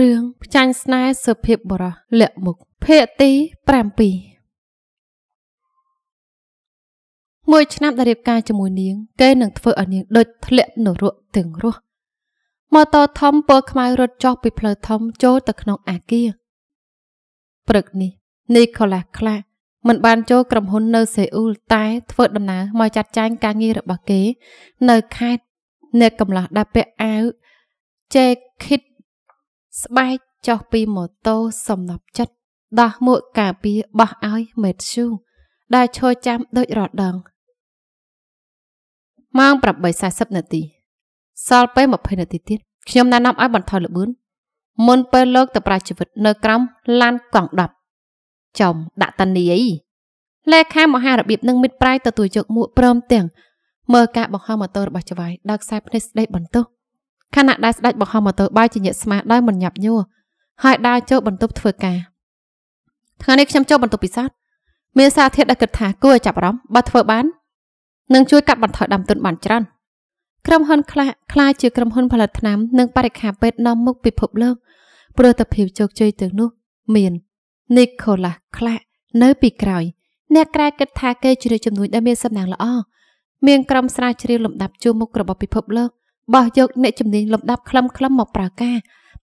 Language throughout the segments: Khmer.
រឿងផ្ចាញ់ស្នេហ៍សុភាពបរោះលាក់មុខភាគទី7មួយឆ្នាំដែលរៀបការជាមួយនាង គេនឹងធ្វើឲ្យនាងដូចធ្លាក់នរកទាំងរស់ម៉ូតូធំពណ៌ខ្មៅរត់ចុះពីផ្លូវធំចូលទៅក្នុងអាគារព្រឹកនេះនីកូឡាស់ខ្លាមិនបានចូលក្រុមហ៊ុននៅសេអ៊ូលតែធ្វើដំណើរមកចាត់ចែងការងាររបស់គេនៅខេត្តនៅកំឡោះដែលពាក់អាវ J Kid ស្បែកចុះពីម៉ូតូសំណប់ចិត្តដោះមួកការពារបោះឲ្យមេតស៊ូដែលឈរចាំដូចរដងម៉ោង8:40នាទី សល់ពេល20នាទីទៀតខ្ញុំណែនាំឲ្យបន្ថយល្បឿនមុនពេលលោកទៅប្រាជីវិតនៅ ក្រោមឡានកង់10ចំដាក់តនីយលេខាមហារបៀបនឹងមិត្តប្រាយទទួលយកមួកព្រមទាំងមើលការបង្ហោះម៉ូតូរបស់ចវាយដល់ខ្សែភ្នែកស្ដីបន្ទោសខណៈដែលស្ដេចបង្ហោះម៉ូតូបាយជាញាក់ស្មាដោយមិនញាប់ញួរហើយដើរចូលបន្ទប់ធ្វើការថ្ងៃនេះខ្ញុំចូលបន្ទប់ពិសោធន៍មានសារធាតុដែលគិតថាគួរឲ្យចាប់អារម្មណ៍បើធ្វើបាននឹងជួយកាត់បន្ថយដើមទុនបានច្រើនក្រុមហ៊ុនខ្លះខ្លាយជាក្រុមហ៊ុនផលិតថ្នាំនិងបរិក្ខារពេទ្យនាំមុខពិភពលោកព្រោះតែភាពជោគជ័យទាំងនោះមាន Nicholas Clark នៅពីក្រោយអ្នកក្រៅគិតថាគេជ្រើសជំនួយដែលមានសំណាងល្អមានក្រុមស្រាវជ្រាវលំដាប់ជួរមុខរបស់ពិភពលោកបោះយកអ្នកជំនាញលំដាប់ខ្លឹមៗមកប្រើការ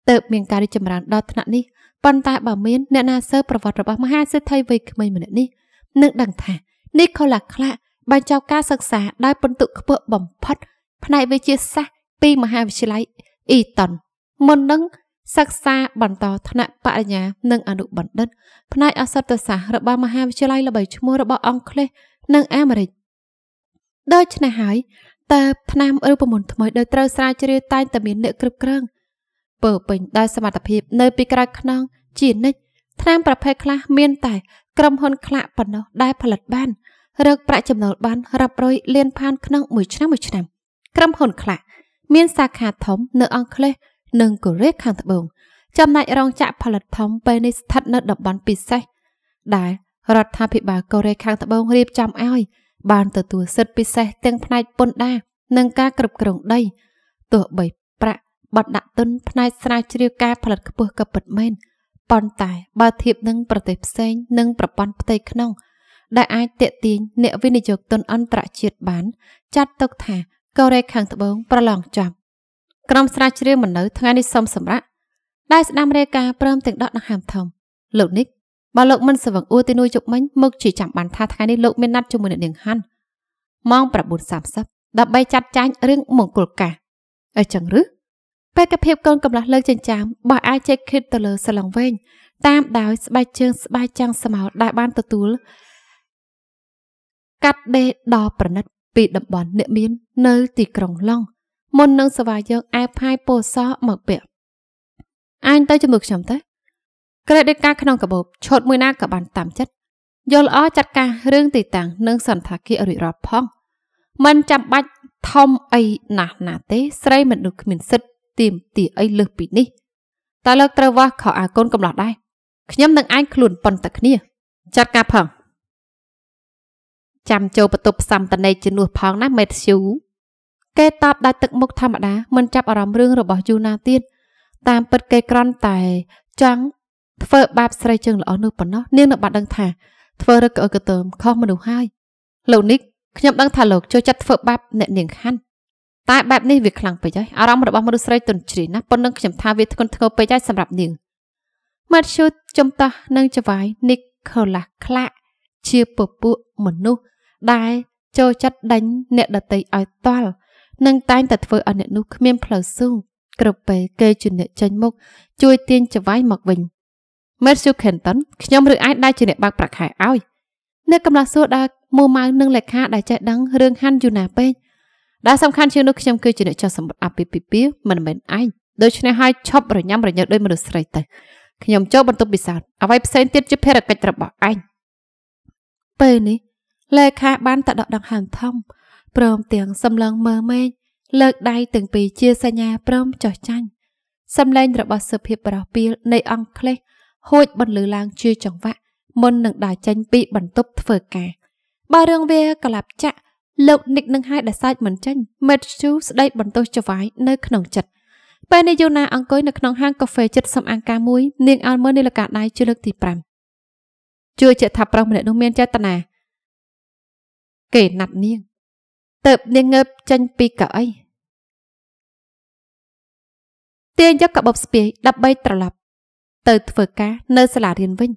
ទៅមានការរីចម្រើនដល់ថ្នាក់នេះប៉ុន្តែបើមានអ្នកណាសើប្រវត្តិរបស់មហាសិទ្ធិវ័យក្មេងម្នាក់នេះនឹងដឹងថានីកូឡាក្លាបានចប់ការសិក្សាដោយពិន្ទុខ្ពស់បំផុត ផ្នែកវិទ្យាសាស្ត្រពីមហាវិទ្យាល័យអ៊ីតុនមុននឹងសិក្សាបន្តថ្នាក់បរិញ្ញានិងអនុបណ្ឌិតផ្នែកអសតសាស្ត្ររបស់មហាវិទ្យាល័យល្បីឈ្មោះរបស់អង់គ្លេសនិងអាមេរិកដូច្នេះហើយតើឆ្នាំឬប្រមុនថ្មីដោយត្រូវស្រាវជ្រាវតែងតែមានអ្នកគ្រប់គ្រងពើពេញដោយសមត្ថភាពនៅពីក្រោយខ្នងជានិច្ចឆ្នាំប្រភេទខ្លះមាន តែក្រុមហ៊ុនខ្លះប៉ុណ្ណោះដែលផលិតបានរកប្រាក់ចំណូលបានរាប់រយលានផានក្នុងមួយឆ្នាំមួយឆ្នាំ ក្រុមហ៊ុនខ្លះមានសាខាធំ នៅ អង់គ្លេសនិងកូរ៉េខាងត្បូងចំណែករោងចក្រផលិតធំពេលនេះស្ថិតនៅតំបន់ពិសេសដែលរដ្ឋាភិបាលកូរ៉េខាងត្បូងរៀបចំឲ្យបានទទួលសិទ្ធិពិសេសទាំងផ្នែកពន្ធដារនិងការគ្រប់គ្រងដីទោះបីប្រាក់បាត់ដាក់ទុនផ្នែកស្រាវជ្រាវការផលិតខ្ពស់ក៏ពិតមែនប៉ុន្តែបើធៀបនឹងប្រទេសផ្សេងនិងប្រព័ន្ធផ្ទៃក្នុងដែលអាចតេទៀងអ្នកវិនិយោគទុនអន្តរជាតិបាន ចាត់ទុកថាកូរ៉េខាងត្បូងប្រឡងចាប់ក្រុមស្រាវជ្រាវមនុស្សថ្ងៃនេះសុំសម្រាប់ដែលស្ដាំរាយការព្រមទាំងដកដង្ហើមធំលោកនិកបើលោកមិនស្វឹងអ៊ូទៅនួយជប់មិញមកជាចាំបានថាថ្ងៃនេះលោកមានណាត់ជាមួយនឹងនាងហាន់ម៉ោង9:30ដើម្បីចាត់ចែងរឿងមង្គលការអញ្ចឹងឬបេក្ខភាពកូនកំឡោះលើកចិញ្ចាមបោះអាយចេកឃិតទៅលើសឡង់វែងតាមដោយស្បែកជើងស្បែកចាំងស្មោលដែលបានទទួលកាត់ដេរដល់ប្រណិតពីតំបន់អ្នកមាន នៅទីក្រុងឡង់មុននឹងសវាយកអែផាយពោសមកពាក់អញទៅជាមួយខ្ញុំទៅក្រេតដូចការក្នុងកាបូបឈុតមួយណាក៏បានតាមចិត្តយល់អចាត់ការរឿងទីតាំងនិងសន្តាគាររួចរាល់ផង មិនចាំបាច់ធំអីណាស់ណាទេស្រីមនុស្សគ្មានសិទ្ធទៀមទីអីលើសពីនេះតើលើកត្រូវវ៉ាខោអាកូនកំឡោះដែរខ្ញុំនឹងអាញខ្លួនប៉ុនតែគ្នាចាត់ការផងចាំចូលបន្ទប់សំតន័យជំនួសផងណាមេធ្យូគេតបដោយទឹកមុខធម្មតាមិនចាប់អារម្មណ៍រឿងរបស់យូណាទៀតតាមពិតគេក្រន់តែចង់ធ្វើបាបស្រីជើងល្អនោះប៉ុណ្ណោះនាងនៅបាត់ដឹងថាធ្វើរឹកក្អកទៅខុសមនុស្សហើយលោកនេះខ្ញុំដឹងថាលោកចូលចិត្តធ្វើបាបអ្នកនាងខាន់តែបែបនេះវាខ្លាំងពេកហើយអារម្មណ៍របស់មនុស្សស្រីទន់ជ្រាយណាស់ប៉ុណ្ណឹងខ្ញុំថាវាធ្ងន់ធ្ងរពេកហើយសម្រាប់នាង Matthew ចំតោះនិងចវាយ Nicholas Clark ជាពពួកមនុស្សដែលចូលចិត្តដេញអ្នកដតីឲ្យតល់និងតែងតែធ្វើឲ្យអ្នកនោះគ្មានផ្លូវស៊ូគ្រប់ពេលគេជាអ្នកចេញមុខជួយទាញចវាយមកវិញ Matthew Kenton ខ្ញុំឬឯងដែលជាអ្នកបើកប្រាក់ខែឲ្យអ្នកកំឡោះសួរដល់មូម៉ៅនិងលេខាដែលចេះដឹងរឿងហាន់យូណាពេកដែលសំខាន់ជាងនោះខ្ញុំគឺជាអ្នកចោះសម្បត្តិអាពាហ៍ពិពាហ៍មិនមែនឯងដូច្នេះហើយឈប់រញ៉ាំរញ៉ើដោយមនុស្សស្រីទៅខ្ញុំចូលបន្ទប់ពិសោធន៍អ្វីផ្សេងទៀតជាភារកិច្ចរបស់ឯងពេលនេះលេខាបានតដកដង្ហើមធំព្រមទាំងសម្លឹងមើលមេឃលើកដៃទាំងពីរជាសញ្ញាព្រមចោះចាញ់សម្លេង របស់សុភាពប្រោះពីលនៃ អង់គ្លេសហួចបន្លឺឡើងជាចង្វាក់មុននឹងដើរចេញពីបន្ទប់ធ្វើការបើរឿងវាក្លាប់ចាក់លោកនិកនឹងហាយដសាច់មិនចេញមេតឈូស្ដីបន្ទោសចវាយនៅក្នុងចិត្តពេលនាយូណាអង្គុយនៅក្នុងហាងកាហ្វេចិត្តសំអាងការមួយ នាងអោនមើលនាឡិកាដៃជាលើកទី5ជឿជាក់ថាប្រុសម្នាក់នោះមានចេតនាគេណាត់នាងទៅនាងងើបចេញពីកៅអីទាញយកកបបស្ពាយដើម្បីត្រឡប់ទៅធ្វើការនៅសាលារៀនវិញ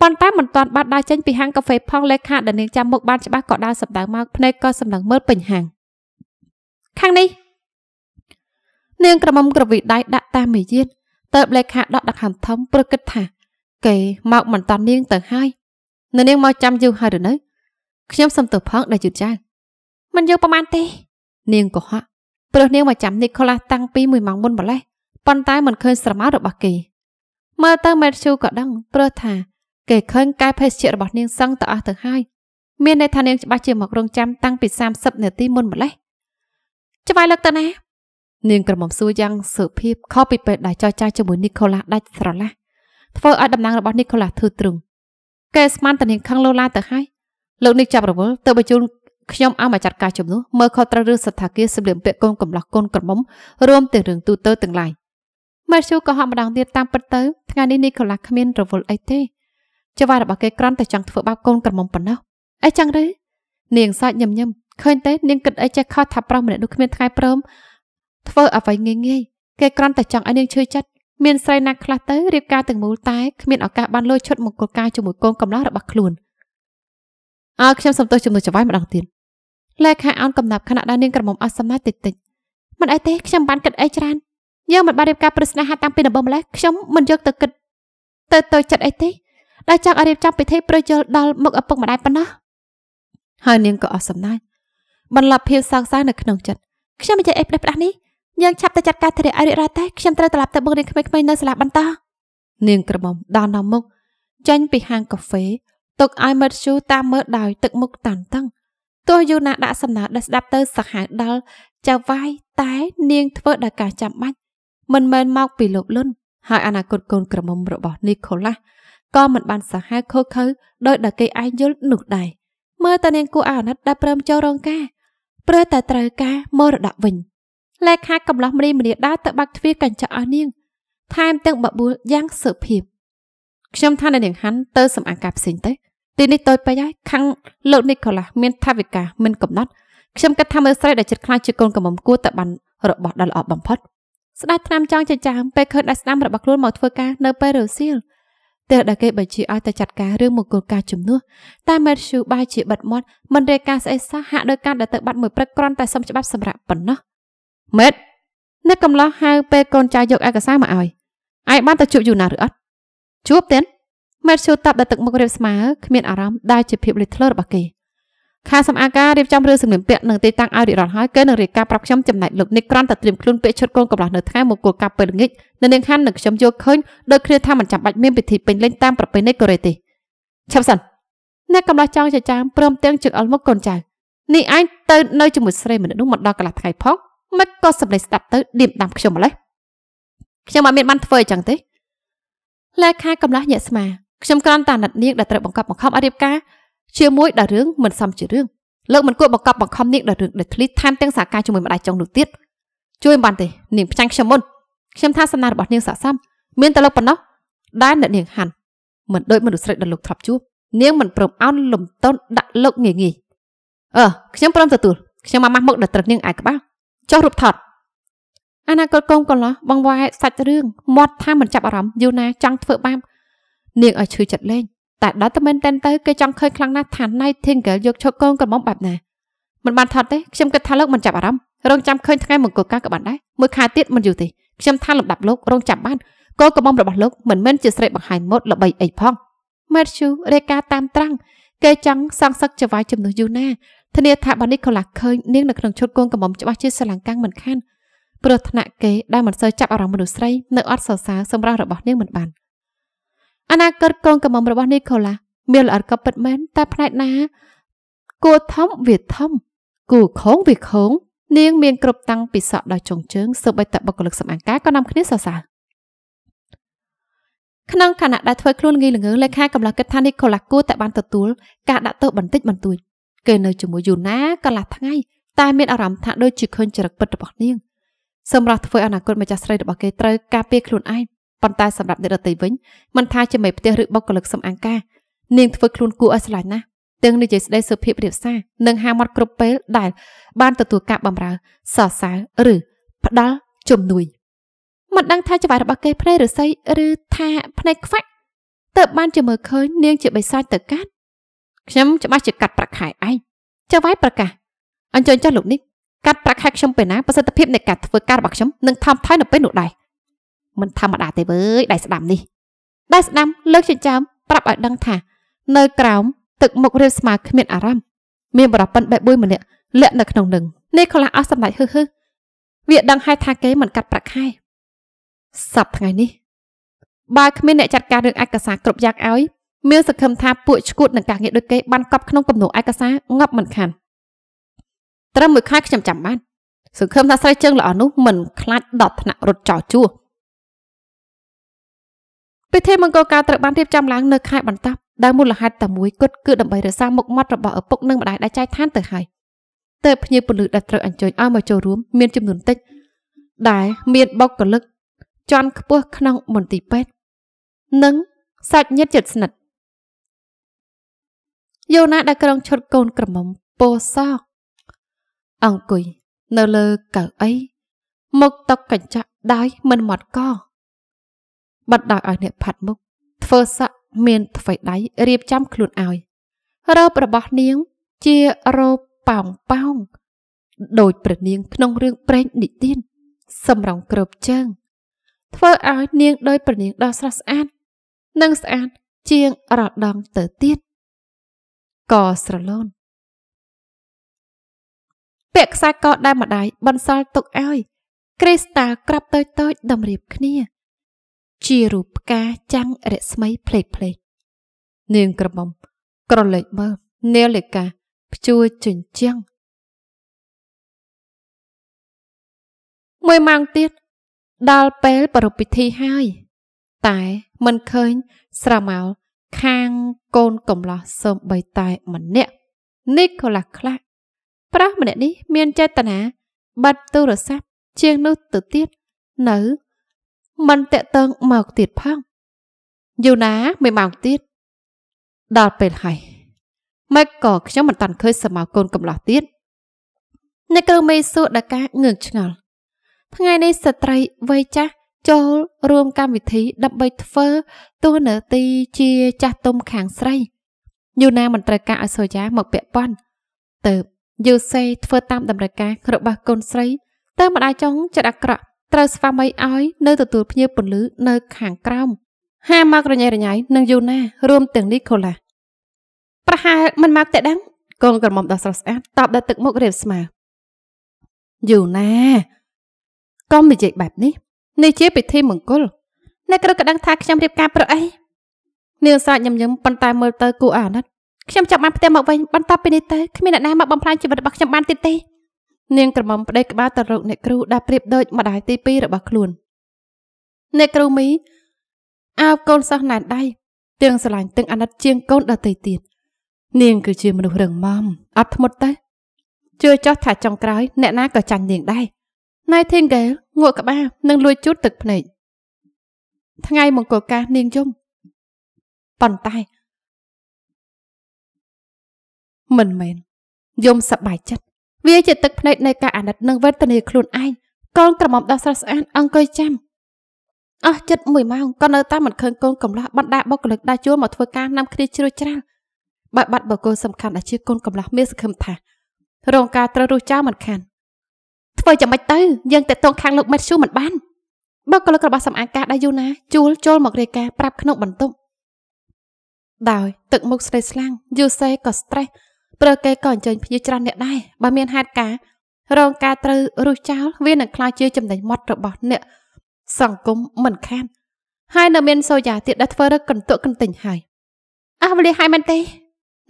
ប៉ុន្តែមិនទាន់បានដើរចេញពីហាងកាហ្វេផងលេខាដែលនាងចាំមុខបានច្បាស់ក៏ដើរសម្ដៅមកភ្នែកក៏សម្លឹងមើលពេញហាងខាងនេះនាង ក្រមុំក្រវិដៃដាក់តាមមេយានតើបលេខាដកដង្ហើមធំព្រឹកគិតថា គេមកមិនតាន់នាងទៅហើយនៅនាងមកចាំយូរហើយឬនៅ ខ្ញុំសុំទៅផងដែលយឺតយ៉ាវមិនយូរប្រហែលទេនាងក៏ហក់ព្រោះនាងមកចាំនីកូឡាតាំងពី1ម៉ោងមុនម្លេះប៉ុន្តែមិនឃើញស្រមៅរបស់គេមើលទៅមេឈូក៏ដឹងព្រោះថាគេឃើញកាយភេសជ្ជៈរបស់នាងសឹងទៅអស់ទៅហើយមានន័យថានាងច្បាស់ជាមករងចាំតាំងពី30នាទីមុនម្លេះច្បាយលើកទៅណានាងក្រមុំសួរយ៉ាងសុភាពខុសពីពេលដែលចរចាជាមួយនីកូឡាដាច់ស្រឡះធ្វើឲ្យតំណែងរបស់នីកូឡាធឺទ្រឹងកែស្មានតនាងខឹងលូឡាទៅហើយលោកនេះចាប់រវល់ទៅបញ្ជូនខ្ញុំឲ្យមកចាត់ការជំនួសមើលខុសត្រូវរឿងស្ថាគារសម្លៀកបំពាក់កូនកំឡោះកូនក្រមុំរួមទាំងរឿងទូទៅទាំងឡាយម៉ែស៊ូក៏ហក់ម្ដងទៀតតាមពិតទៅថ្ងៃនេះនីកូឡាគ្មានរវល់អីទេចវារបស់គេគ្រាន់តែចង់ធ្វើបាបកូនក្រមុំប៉ុណ្ណោះអីចឹងឬនាងសើចញឹមញឹមឃើញទេនាងគិតអីចេះខុសថាប្រុសម្នាក់នោះគ្មានថ្ងៃព្រមធ្វើអ្វីងាយងាយគេគ្រាន់តែចង់ឲ្យនាងឈឺចិត្តមានស្រីណាខ្លះទៅរៀបការទាំងមូលតែគ្មានឱកាសបានលោឈុតមង្គលការជាមួយកូនកំឡោះរបស់ខ្លួនអើខ្ញុំសំទោសជំនួសចវាយម្ដងទៀតលេខាអោនកំណាប់ខណៈដែលនាងក្រមុំអស់សំណាច់តិចតិចមិនអីទេខ្ញុំបានគិតអីច្រើនយើងមិនបានរៀបការប្រស្នេហាតាំងពីដំបូងម្ល៉េះខ្ញុំមិនយក ទៅគិតទៅទៅចិត្តអីទេដែលចង់ឲ្យរៀបចំពិធីប្រយល់ដល់មុខឪពុកម្ដាយប៉ុណ្ណោះហើយនាងក៏អស់សំណាញ់បន្លប់ភាពសោកសៅនៅក្នុងចិត្តខ្ញុំមិនចេះអីផ្ដេសផ្ដាស់នេះយើងឆាប់ទៅចាត់ការធារឲ្យរៀបរយតែខ្ញុំត្រូវត្រឡប់ទៅបង្រៀនក្មេងៗនៅសាលាបន្តនាងក្រមុំដល់នៅមុខចេញពីហាងកាហ្វេទុកឲ្យមិត្តឈូតាមមើលដោយទឹកមុខតានតឹងទោះយូណាដាក់សំណើដែលស្ដាប់ទៅសាហាវដល់ចៅវាយតែនាងធ្វើដោយការចាំបាច់មិនមែនមកពីលោកលុនហើយអនាគតកូនក្រមុំរបស់នីកូឡាស់ក៏មិនបានសាហាវខូខើដោយដែលគេឯងយល់នោះដែរមើលតានាងគួរអាណិតដែលព្រមចូលរងការព្រោះតែត្រូវការមរតកវិញលេខាកំឡោះមនីមនីដើរទៅបាក់ទ្វារកញ្ចក់អស់នាង ថែមទាំងបបួលយ៉ាងសុភាពខ្ញុំថានៅនាងហាន់ទៅសម្អាងការផ្សេងទៅទីនេះតូចពេកហើយខាងលោកនីកូឡាស់មានថាវិការមិនកំណត់ខ្ញុំគិតថាមើលស្រីដែលចិត្តខ្លាចជាកូនកំមុំគួរតែបានរបស់ដែលល្អបំផុតស្ដេចតាមចង់ចិញ្ចាំពេលឃើញដាច់ស្ដាំរបស់ខ្លួនមកធ្វើការនៅប៉េរូស៊ីលទើបដែលគេបញ្ជាឲ្យតែចាត់ការរឿងមង្គលការជំនួសតែមេឈូបាយជាបិទមាត់មិនរាយការស្អីសោះហាក់ដោយការដែលទៅបាត់មួយព្រឹកគ្រាន់តែសុំច្បាប់សម្រាប់ប៉ុណ្ណោះមេតនៅកំឡោះហៅពេលកូនចៅយកឯកសារមកឲ្យឯងបានទៅជួបយូណាឬអត់ជួបទេមេឈូតាប់ដល់ទឹកមុខរៀបស្មើគ្មានអារម្មណ៍ដែលជាភាពលេចធ្លោរបស់គេខាសម្អាងការរៀបចំរឿងសម្លៀកបំពាក់និងទីតាំងឲ្យរៀបរយហើយគេនឹងរៀបការប្រាប់ខ្ញុំចំណែកលោកនេះគ្រាន់តែត្រៀមខ្លួនពាក់ឈុតកូនកំលោះនៅថ្ងៃមកគួរកាប់ពេលល្ងាចនៅនាងខាន់នឹងខ្ញុំយកឃើញដោយគ្នាថាមិនចាំបាច់មានពិធីពេញលេញតាមប្រពៃណីកូរ៉េទេឈប់សិនអ្នកកំលោះចង់ចចាមព្រមទាំងជឹកអល់មុខកូនចៅនេះឯងទៅនៅជាមួយស្រីមនុស្សនោះមកដល់កន្លះថ្ងៃផងមិនក៏សម្លេងស្ដាប់ទៅឌៀមដាំខ្ញុំម្លេះខ្ញុំអត់មានបានធ្វើអញ្ចឹងទេលេខាកំឡោះញាក់ស្មាខ្ញុំគ្រាន់តែណិតនាងដែលត្រូវបង្កប់បង្ខំឲ្យរៀបការជាមួយដល់រឿងមិនសមជារឿងលោកមិនគួរបង្កប់បង្ខំនាងដល់រឿងដែលធ្លីថែមទាំងសហការជាមួយម្ដាយចុងនោះទៀតជួយមិនបានទេ នាងផ្ចាំងខ្ញុំមុនខ្ញុំថាសំណាររបស់នាងស័កសម មានតែលោកប៉ុណ្ណោះដែលអ្នកនាងហាន់មិនដូចមនុស្សស្រីដល់លោកធ្លាប់ជួបនាងមិនព្រមអោនលំទោនដាក់លោកងាយងាយអឺខ្ញុំព្រមទទួលខ្ញុំមកម៉ាស់មុខដល់ត្រឹកនាងឯក្បាលចុះរូបថតអនាគតកូនកន្លោះបងវ៉ែសាច់រឿងមាត់ថាមិនចាប់អារម្មណ៍យូណាចង់ធ្វើបាបនាងឲ្យឈឺចិត្តលេងតែដល់តែមែនតែនទៅគេចង់ឃើញខ្លាំងណាស់ថា Nightingale យកឈប់កូនក្រមុំបែបណាមិនបានថត់ទេខ្ញុំគិតថាលោកមិនចាប់អារម្មណ៍រងចាំឃើញថ្ងៃមង្គលការក៏បានដែរមួយខែទៀតមិនយូរទេខ្ញុំថាលំដាប់លោករងចាំបានកូនក្រមុំរបស់លោកមិនមែនជាស្រីបង្ហាញម៉ូដល្បីអីផង Matthew រាយការណ៍តាមត្រាំងគេចង់សងសឹកច ਵਾ យជំនួសយូណាធានាថាបានីកូឡាឃើញនាងនៅក្នុងឈុតកូនក្រមុំច្បាស់ជាសឡាំងកាំងមិនខានព្រោះថ្នាក់គេដែលមិនសូវចាប់អារម្មណ៍មនុស្សស្រីនៅអត់សរសើរសម្រាប់របស់នាងមិនបាន។អនាគតកូនកំមរបស់នីកូឡាមានល្អកពិតមែនតែផ្នែកណាគួរធំវាធំ គូខងវាខងនាងមានគ្រប់តាំងពីសក់ដល់ចុងជើងសូម្បីតែបុគ្គលិកសម្អាងការក៏នាំគ្នាសរសើរក្នុងខណៈដែលធ្វើខ្លួនងាយល្ងើលេខាកំឡោះគិតថានីកូឡាគួរតែបានទទួលការដាក់ទោសបន្តិចបន្តួចគេនៅជាមួយយូណាកន្លះថ្ងៃតែមានអារម្មណ៍ថាដូចជាឃើញចរិតពិតរបស់នាងសម្រាប់ធ្វើអនាគតម្ចាស់ស្រីរបស់គេត្រូវការពារខ្លួនឯងប៉ុន្តែសម្រាប់អ្នករតីវិញមិនថាជាមេផ្ទះឬបុគ្គលិកសំអាងការនាងធ្វើខ្លួនគួរឲ្យស្រឡាញ់ណាស់ទាំងនិយាយស្ដីសុភាពរាបសារនិងហាមាត់គ្រប់ពេលដែលបានទទួលការបម្រើសរសើរឬផ្ដាល់ជំនួយមិនដឹងថាច្បាប់របស់គេភ្នែកឬស័យឬថាភ្នែកខ្វាក់តើបានជាមើលឃើញនាងជាបិសាចទៅកាត់ខ្ញុំច្បាស់ជាកាត់ប្រាក់ខែឯងចៅវាយប្រកាសអញ្ជើញចុះលោកនេះកាត់ប្រាក់ខែខ្ញុំពេលណាប្រសិទ្ធភាពនៃការធ្វើការរបស់ខ្ញុំនឹងថមថយនៅពេលនោះដែរមិនធម្មតាទេវើយដៃស្ដាំនេះដៃស្ដាំលើកចិញ្ចើមប្រាប់ឲ្យដឹងថានៅក្រោម ទឹកមុខរៀបស្មើគ្មានអារម្មណ៍មានបរិបិនបែបមួយម្នាក់លាក់នៅក្នុងនឹងនេះខ្លះអស់សម្ដេចហឺហឺវាដឹងហើយថាគេមិនកាត់ប្រាក់ខែសប្ដថ្ងៃនេះបើគ្មានអ្នកចាត់ការរឿងឯកសារគ្រប់យ៉ាងឲ្យមានសង្ឃឹមថាពួកឈួតនឹងការងារដូចគេបានកប់ក្នុងគំនូឯកសារងាប់មិនខានត្រឹមមួយខែខ្ញុំចាំបានសង្ឃឹមថាស្រីជើងល្អនោះមិនខ្លាចដល់ថ្នាក់រត់ចោលជួពិធីមង្គលការត្រូវបានរៀបចំឡើងនៅខែបន្ទាប់ដែលមូលហេតុតែមួយគត់គឺដើម្បីរក្សាមុខមាត់របស់ឪពុកនិងម្ដាយដែលចែកឋានទៅហើយតើភ្ញៀវពលិដែលត្រូវអញ្ជើញឲ្យមកចូលរួមមានចំនួនតិចដែលមានបុគ្គលិកជន់ខ្ពស់ក្នុងមន្ទីរពេទ្យនិងសាច់ញាតិជិតស្និទ្ធយូណាដែលក្រងឈុតកូនក្រមុំពោសោអង្គុយនៅលើកៅអីមុខតុកញ្ចក់ដៃមិនមាត់កោបិទដោយឲ្យអ្នកផាត់មុខធ្វើសក់មានថ្វីដៃរៀបចំខ្លួនឲ្យរ៉ូបរបស់នាង ជារ៉ូបប៉ោងប៉ោង ដោយព្រះនាង ក្នុងរឿងប្រេងនិទានសម្រងក្របជើង ធ្វើឲ្យនាងដោយព្រះនាងដ៏ស្រស់ស្អាតនិងស្អាតជាងរដងទៅទៀតក៏ស្រលូនពាក់ខ្សែកដែលម្ដាយបន្សល់ទុកឲ្យគ្រីស្តាល់ក្រាប់តូចតូចតម្រៀបគ្នាជារូបផ្កាចាំងរស្មីផ្លេកផ្លេកនាងក្រមុំ ក្រឡេកមើលនាលិកាព្យួរជញ្ជាំងមួយម៉ោងទៀតដល់ពេលប្រពៃពិធីហើយតែមិនឃើញ ស្រមោលខាងកូនកំឡោះសូមបីតែម្នាក់នីកូឡាខ្លះប្រាស់ម្នាក់នេះមានចេតនាបិទទូរស័ព្ទជាងនោះទៅទៀតនៅមិនតេតឹងមកទៀតផងយូណាមិនមកទៀតដល់ពេលហើយម៉េចក៏ខ្ញុំមិនតាន់ឃើញសមៅកូនកំឡោះទៀតអ្នកគ្រូមេសួរដកាងើកឆ្ងល់ថ្ងៃនេះស្ត្រីវ័យចាស់ចូលរួមកម្មវិធីដើម្បីធ្វើតួនាទីជាចាស់ទុំខាងស្រីយូណាមិនត្រូវការឲ្យសូយ៉ាមកពាក់ព័ន្ធទៅយូសេធ្វើតាមតម្រូវការរបស់កូនស្រីតើមិនអាចចង់ចិត្តអាក្រក់ត្រូវស្វាមីឲ្យនៅទទួលភ្ញៀវពន្លឺនៅ ខាងក្រោមហាម៉ាករញ៉ៃរញ៉ៃនិងយូណារួមទាំងនេះខូឡាប្រហែលមិនមកតែដឹងកូនក្រមុំដ៏ស្រស់ស្អាតតបដល់ទឹកមុខរៀបស្មើយូណាកុំនិយាយបែបនេះ នេះជា ពិធីមង្គលអ្នកគ្រូក៏ដឹងថាខ្ញុំរៀបការប្រអីនាងស្រោចញញឹមប៉ុន្តែមើលទៅគួរអាណិតខ្ញុំចាប់បានផ្ទះមកវិញបន្តពីនេះទៅគ្មានអ្នកណាមកបំផ្លាញជីវិតរបស់ខ្ញុំបានទៀតទេនាងក្រមុំប្តីក្បាលទៅរកអ្នកគ្រូដែលប្រៀបដូចម្ដាយទី2របស់ខ្លួនអ្នកគ្រូមីអើបកូនសិស្សណែនដៃទាំងស្រឡាញ់ទាំងអាណិតជាងកូនដទៃទៀតនាងគឺជាមនុស្សរឹងមាំអត់ធ្មត់ទេជឿចោះថាចុងក្រោយអ្នកណាក៏ចាញ់នាងដែរ Nightingale ងក់ក្បាលនិងលួចជូតទឹកភ្នែកថ្ងៃមង្គលការនាងយំប៉ុន្តែមិនមែនយំសប្បាយចិត្តវាជាទឹកភ្នែកនៃការអាណិតនិងវេទនាខ្លួនឯងកូនក្រមុំដោះស្រស់ស្អាតអង្គុយចាំអស់ចិត្ត1ម៉ោងក៏នៅតែមិនឃើញកូនកំឡោះបណ្ដាបុគ្គលិកដែលជួលមកធ្វើការនាំគ្នាជ្រួចច្រាលបែបបាត់បុគ្គលសំខាន់ដែលជាកូនកំឡោះមានសង្ឃឹមថា រងការត្រូវរសចោលមិនខានធ្វើយ៉ាងម៉េចទៅយើងតេតងខាងលោកមេតឈូមិនបានបុគ្គលិករបស់សំអាងការដែលយូណាជួលចូលមករាយការណ៍ប្រាប់ក្នុងបន្ទប់ដោយទឹកមុខស្រីស្លាំងយូសេក៏ stress ព្រោះគេក៏អញ្ជើញភ្ញៀវច្រើនអ្នកដែរបើមានហេតុការណ៍រងការត្រូវរុះចោលវានឹងក្លាយជាចំណេញមុតរបស់អ្នកសង្គមមិនខានហើយនៅមានសោយាទៀតដែលធ្វើរឹកកន្ទុកកន្ទិញហើយអស់វេលាហើយមែនទេ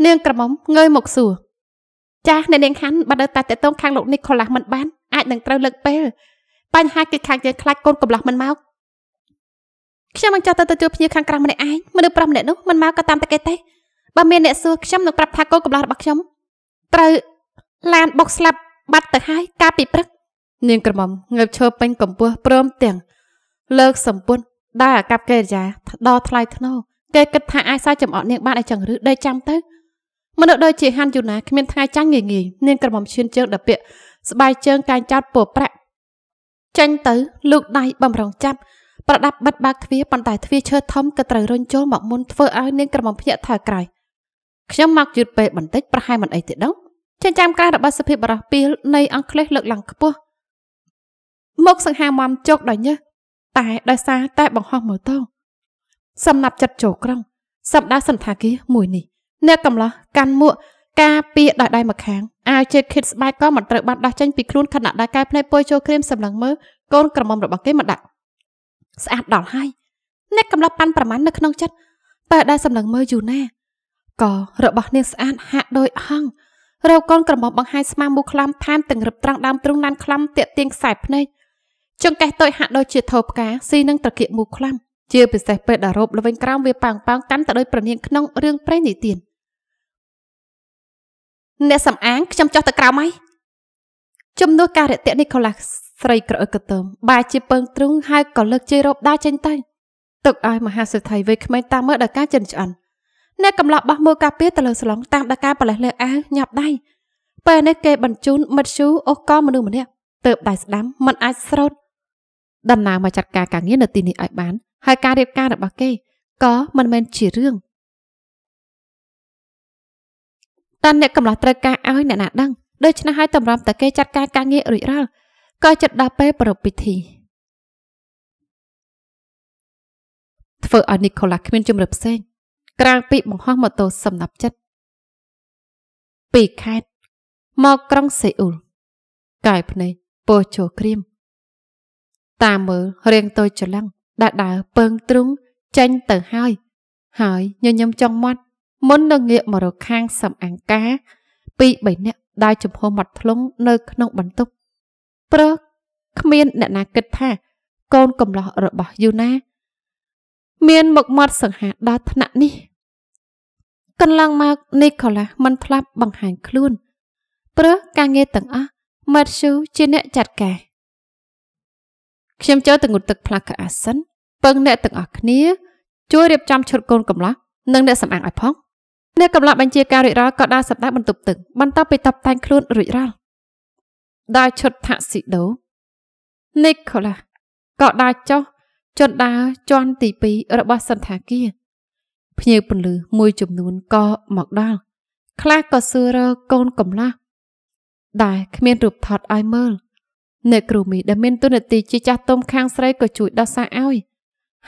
នាងក្រមុំងើយមកសួរចាស់អ្នកនាងខាន់បើនៅតែតេតងខាងលោកនេះខលាស់មិនបានអាចនឹងត្រូវលើកពេលបញ្ហាគឺខាងយើងខ្លាចកូនកំឡោះមិនមកខ្ញុំមិនចង់ទៅទៅជួយភ្ញៀវខាងក្រៅម្នាក់ឯងមនុស្សប្រុសម្នាក់នោះមិនមកក៏តាមតែគេទេបើមានអ្នកសួរខ្ញុំនឹងប្រាប់ថាកូនកំឡោះរបស់ខ្ញុំត្រូវឡានបុកស្លាប់បាត់ទៅហើយកាលពីព្រឹក នាងក្រមុំងើបឈើពេញកម្ពស់ព្រមទាំងលើកសម្ពុនដែលអាកប្បកិរិយាដល់ថ្លៃធ្នូគេគិតថាអាចសាយចំអកនាងបានអីចឹងឬដេកចាំទៅមនុស្សដូចជាហាន់យូណាគ្មានថ្ងៃចាញ់ងាយងាយនាងក្រមុំឈានជើងដល់ពាកស្បែកជើងកាញចោតពប្រាក់ចេញទៅលូកដៃបំរុងចាប់ប្រដាប់បិទបាក់ទ្វារប៉ុន្តែទ្វារឈើធំក៏ត្រូវរុញចូលមកមុនធ្វើឲ្យនាងក្រមុំភ្ញាក់ថើក្រោយខ្ញុំមកយឺតពេលបន្តិចប្រហែលមិនអីទេដឹងចិញ្ចាំក្រែរបស់សភិបរោះពីលនៃអង់គ្លេសលើកឡើងខ្ពស់មកសង្ហាមមជោគដោយញើសតែដោយសារតែបង្ហោះម៉ូតូសំណាប់ចិត្តចូលក្រុងសម្ដៅសន្តាគារមួយនេះអ្នកកំឡោះកាន់មួកការពារដោយដៃម្ខាងអាវជិតខិតស្បែកក៏មិនត្រូវបានដោះចេញពីខ្លួនខណៈដែលកែភ្នែកពុយចូលក្រៀមសម្លឹងមើលកូនក្រមុំរបស់គេមកដាក់ស្អាតដល់ហើយអ្នកកំឡោះប៉ាន់ប្រមាណនៅក្នុងចិត្តតែដែលសម្លឹងមើលយូណាករបស់នាងស្អាតហាក់ដូចហង្សរោគកូនក្រមុំបង្ហាញស្មាមូខ្លាំថែមទាំងរឹបត្រង់ដើមទ្រូងឡានខ្លាំតាក់ទៀងខ្សែភ្នែកចង្កេះតូចហាក់ដូចជាថោផ្កាស៊ីនឹងត្រកៀកមូខ្លាំ ជា ពិសេសពេលដែលរោបល្វិញក្រោមវាប៉ាងប៉ាងកាន់ទៅដោយប្រនាងក្នុងរឿងព្រេងនិទានអ្នកសំអាងខ្ញុំចោះទៅក្រោមហើយជំនួសការរតនីកូឡាស្រីក្រអឹកកតុមបែរជាពឹងទ្រូងហើយក៏លើកជ័យរោបដាចេញទៅទុកឲ្យមហាសេដ្ឋីវ័យក្មេងតាមមើលដល់ការចិនឆ្អិនអ្នកកំឡោះបោះមើលការពារទៅលើស្លងតាមដកាប្រលេះលើអាវញាប់ដៃពេលនេះគេបញ្ជូនមិត្តឈូអូសកមនុស្សម្នាក់ទៅបដៃស្ដាំមិនអាចស្រោតដំណើរមកចាត់ការការងារនៅទីនេះឲ្យបានហើយការរៀបការរបស់គេក៏មិនមែនជារឿងតាអ្នកកំឡោះត្រូវការឲ្យអ្នកណាដឹងដូច្នេះហើយតម្រាំតែគេចាត់ការការងាររួចរាល់ក៏ចិត្តដល់ពេលប្រពៃពិធីធ្វើឲ្យនីកូឡាគ្មានជំរឿផ្សេងក្រៅពីបង្ហោះម៉ូតូសម្រាប់ចិត្តពីខេតមកក្រុងសេអ៊ូល កាយភ្នែកពោះជោក្រៀមតាមមើលរាងតូចច្រឡឹងដែលដើរពើងទ្រុងចេញទៅហើយ ហើយញញឹមចង់មាត់ មុននឹងងាកមករកខាងសំអង្ការពីរបីនាក់ដើរចំហមាត់ធ្លុង នៅ ក្នុងបន្ទប់ព្រោះគ្មាន អ្នកណាគិតថា កូនកំឡោះរបស់យូណាមានមុខមាត់សង្ហាដល់ថ្នាក់នេះកន្លងមកនីកូឡាមិនធ្លាប់បង្ហាញខ្លួនព្រោះការងារទាំងអស់ម៉ាត់ស៊ូជាអ្នកចាត់ការ ខ្ញុំចូលទៅងូតទឹកផ្លាកាអាសិនពឹង អ្នកទាំងអស់គ្នាជួយរៀបចំឈុតកូនកំឡោះនិងអ្នកសម្អាងឲ្យផងអ្នកកំឡោះបញ្ជាការរិចរាល់ក៏ដើរសម្ដៅបន្ទប់ទឹកបន្ទាប់ពីតបតែងខ្លួនរួចរាល់ដោយឈុតថាក់ស៊ីដូនីកូឡាក៏ដើរចុះចន្ទដាជាន់ទី2របស់សន្តាគារភ្ញៀវពន្លឺមួយចំនួនក៏មកដល់ខ្លះក៏សួររកូនកំឡាស់ដែលគ្មានរូបថតឲ្យមើលអ្នកគ្រូមីដែលមានទុននទីជាចាស់ទុំខាងស្រីក៏ជួយដោះសារឲ្យ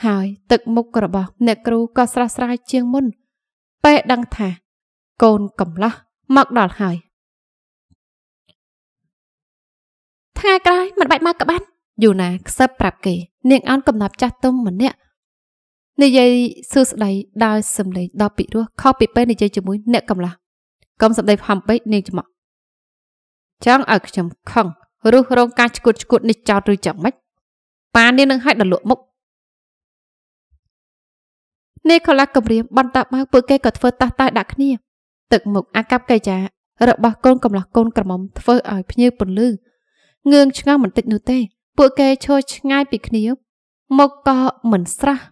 ហើយ ទឹកមុខរបស់ អ្នកគ្រូក៏ស្រស់ស្រាយជាងមុនពេលដឹងថា កូនកំឡោះមកដល់ហើយថ្ងៃក្រោយមិនបាច់មកក្បាន់យូណាខ្សឹបប្រាប់គេ នាងអោនកំណាប់ចាស់ទុំម្នាក់និយាយសួស្ដីដោយសំឡេងដ៏ពិរោះខុសពីពេលនិយាយជាមួយអ្នកកំឡោះកុំសម្ដីហំពេកនាងច្មោះចង់ឲ្យខ្ញុំខឹងរុះរងការឈួតឈួតនេះចោតឬយ៉ាងម៉េចប៉ានាងនឹងឲ្យដល់លក់មុខនេះខលាគម្រាមបន្តបើពួកគេក៏ធ្វើតះតើដាក់គ្នា ទឹកមុខអាកប្បកិរិយារបស់កូនកំឡោះកូនក្រមុំធ្វើឲ្យភ្ញៀវពន្លឺងឿងឆ្ងល់បន្តិចនោះទេពួកគេឈរឆ្ងាយពីគ្នាមុខក៏មិនស្រស់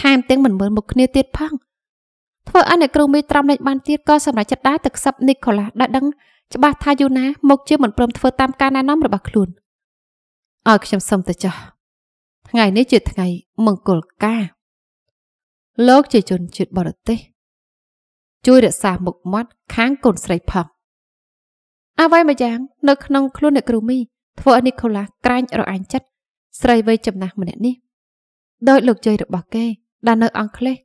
ថែមទាំងមិនមើលមុខគ្នាទៀតផង ធ្វើឲ្យអ្នកគ្រូមីត្រាំលេចបានទៀតក៏សម្រេចចិត្តដែរទៅខ្សឹបនីកូឡាដែលដឹងច្បាស់ថាយូណាមកជាមិនព្រមធ្វើតាមការណែនាំរបស់ខ្លួនឲ្យខ្ញុំសុំទៅចោះថ្ងៃនេះជាថ្ងៃមង្គលការលោកជាជនជាតិបរទេសជួយរក្សាមុខមាត់ខាងកូនស្រីផងអ្វីមួយយ៉ាងនៅក្នុងខ្លួនអ្នកគ្រូមីធ្វើឲ្យនីកូឡាក្រែងរអាញ់ចិត្តស្រីវ័យចំណាស់ម្នាក់នេះដោយលោកជ័យរបស់គេដែលនៅអង់គ្លេស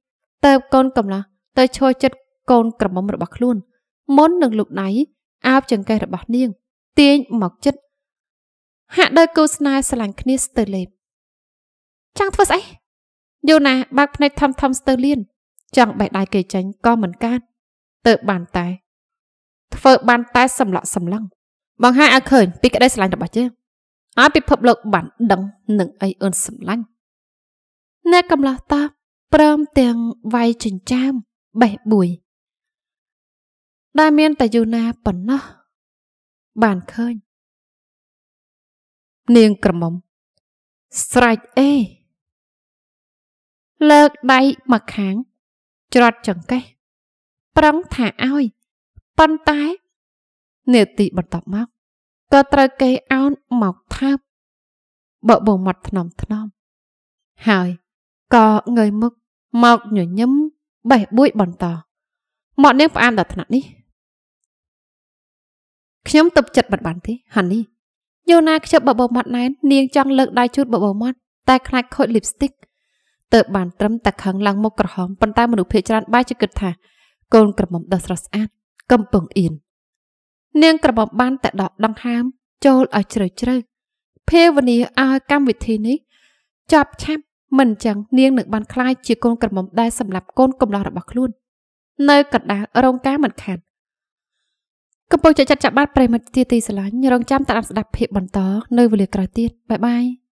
តើបកូនកំឡោះទៅឈរចិត្តកូនក្រមុំរបស់ខ្លួន មុននឹងលោកដៃអាបចង្កេះរបស់នាងទាញមកចិត្តហាក់ដូចគូស្នេហ៍ស្រឡាញ់គ្នាស្ទើរលេបចង់ធ្វើស្អីយូណាបើកភ្នែកធំធំស្ទើរលៀនចង់បេះដៃគេចេញក៏មិនកើតទៅបានតែ ធ្វើបានតែសម្លក់សម្លឹងបង្ហាញឲ្យឃើញពីក្តីស្រឡាញ់របស់យើងឲ្យពិភពលោកបានដឹងនឹងអីអូនសម្លាញ់អ្នកកំឡោះតាព្រមទាំងវាយចិញ្ចាមបេះបួយដែលមានតែយូណាប៉ុណ្ណោះបានឃើញ នាងក្រមុំស្រែកអេ លើកដៃមកខាង ច្រត់ចង្កេះប្រឹងថាឲ្យប៉ុន្តែនាទីបន្ទាប់មកក៏ត្រូវគេអោនមកថាបបើបងមាត់ថ្នមថ្នមហើយក៏ងើយមុខមកញញឹមបេះបួយបន្តមកនាងផ្អាមដល់ថ្នាក់នេះខ្ញុំទប់ចិត្តបាត់បានទេហានេះយូណាខ្ជិបបបោមាត់ណែននាងចង់លើកដៃជូតបបោមាត់តែខ្លាចខូច lipstick ទើបបាន ត្រឹមតែខឹងឡើងមុខក្រហមប៉ុន្តែមនុស្សភាគច្រើនបែរជាគិតថា កូនក្រមុំដ៏ស្រស់ស្អាតកំពុងអៀននាងក្រមុំបានតែដកដង្ហើមចូលឲ្យជ្រៅជ្រៅភាវនាឲ្យកម្មវិធីនេះចប់ឆាប់មិនចឹងនាងនឹងបានคลายជាកូនក្រមុំដែលសម្រាប់កូនកំលោះរបស់ខ្លួននៅកណ្ដាលរោងការមិនខានកំពុងចាត់ចាត់ចាប់បានប្រិមិត្តទីទីស្រឡាញ់រងចាំតាមស្ដាប់ភាពបន្តនៅវេលាក្រោយទៀតបាយបាយ